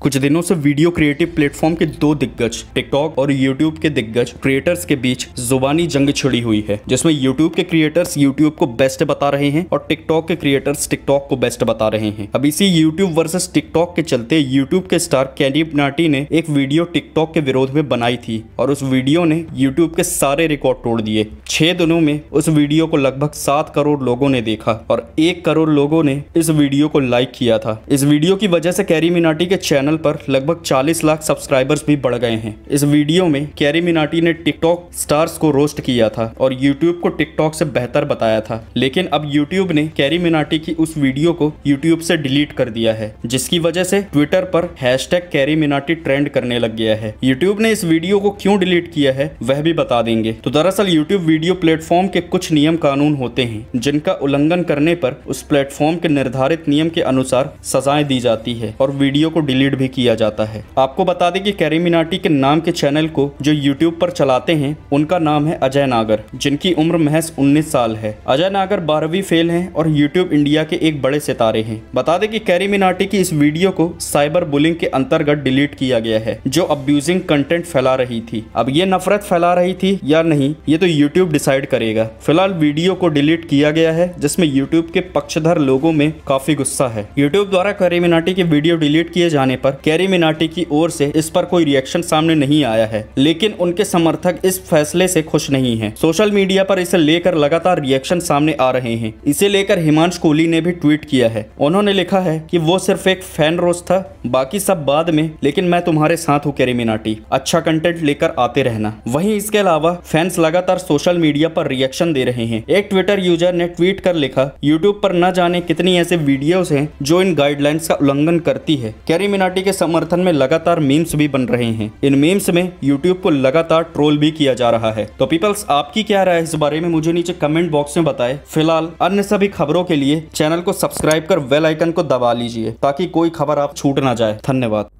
कुछ दिनों से वीडियो क्रिएटिव प्लेटफॉर्म के दो दिग्गज टिकटॉक और यूट्यूब के दिग्गज क्रिएटर्स के बीच जुबानी जंग छिड़ी हुई है जिसमें यूट्यूब के क्रिएटर्स यूट्यूब को बेस्ट बता रहे हैं और टिकटॉक के क्रिएटर्स टिकटॉक को बेस्ट बता रहे हैं अब इसी यूट्यूब वर्सेस टिकटॉक के चलते यूट्यूब के स्टार कैडीप नाटी ने एक वीडियो टिकटॉक के विरोध में बनाई थी और उस वीडियो ने यूट्यूब के सारे रिकॉर्ड तोड़ दिए छह दिनों में उस वीडियो को लगभग सात करोड़ लोगों ने देखा और एक करोड़ लोगों ने इस वीडियो को लाइक किया था इस वीडियो की वजह से कैरी मिनाटी के चैनल चैनल पर लगभग 40 लाख सब्सक्राइबर्स भी बढ़ गए हैं इस वीडियो में कैरी मिनाटी ने टिकटॉक स्टार्स को रोस्ट किया था और यूट्यूब को टिकटॉक से बेहतर बताया था लेकिन अब यूट्यूब ने कैरी मिनाटी की उस वीडियो को यूट्यूब से डिलीट कर दिया है जिसकी वजह से ट्विटर पर हैश कैरी मिनाटी ट्रेंड करने लग गया है यूट्यूब ने इस वीडियो को क्यों डिलीट किया है वह भी बता देंगे तो दरअसल यूट्यूब वीडियो प्लेटफॉर्म के कुछ नियम कानून होते हैं जिनका उल्लंघन करने पर उस प्लेटफॉर्म के निर्धारित नियम के अनुसार सजाएं दी जाती है और वीडियो को डिलीट भी किया जाता है आपको बता दें कि कैरी मिनाटी के नाम के चैनल को जो यूट्यूब पर चलाते हैं उनका नाम है अजय नागर जिनकी उम्र महज उन्नीस साल है अजय नागर बारहवीं फेल है और यूट्यूब इंडिया के एक बड़े सितारे हैं बता दें कि कैरी मिनाटी की इस वीडियो को साइबर बुलिंग के अंतर्गत डिलीट किया गया है जो अब्यूजिंग कंटेंट फैला रही थी अब ये नफरत फैला रही थी या नहीं ये तो यूट्यूब डिसाइड करेगा फिलहाल वीडियो को डिलीट किया गया है जिसमे यूट्यूब के पक्षधर लोगों में काफी गुस्सा है यूट्यूब द्वारा कैरी मिनाटी के वीडियो डिलीट किए जाने पर पर कैरी मिनाटी की ओर से इस पर कोई रिएक्शन सामने नहीं आया है लेकिन उनके समर्थक इस फैसले से खुश नहीं है सोशल मीडिया पर इसे लेकर लगातार रिएक्शन सामने आ रहे हैं इसे लेकर हिमांश कोहली ने भी ट्वीट किया है उन्होंने लिखा है की वो सिर्फ एक फैन रोज था बाकी सब बाद में लेकिन मैं तुम्हारे साथ हूँ कैरी मिनाटी अच्छा कंटेंट लेकर आते रहना वही इसके अलावा फैंस लगातार सोशल मीडिया पर रिएक्शन दे रहे हैं एक ट्विटर यूजर ने ट्वीट कर लिखा यूट्यूब पर न जाने कितनी ऐसे वीडियोस हैं जो इन गाइडलाइंस का उल्लंघन करती है कैरी मिनाटी पार्टी के समर्थन में लगातार मीम्स भी बन रहे हैं इन मीम्स में यूट्यूब को लगातार ट्रोल भी किया जा रहा है तो पीपल्स आपकी क्या राय इस बारे में मुझे नीचे कमेंट बॉक्स में बताए फिलहाल अन्य सभी खबरों के लिए चैनल को सब्सक्राइब कर वेल आइकन को दबा लीजिए ताकि कोई खबर आप छूट ना जाए धन्यवाद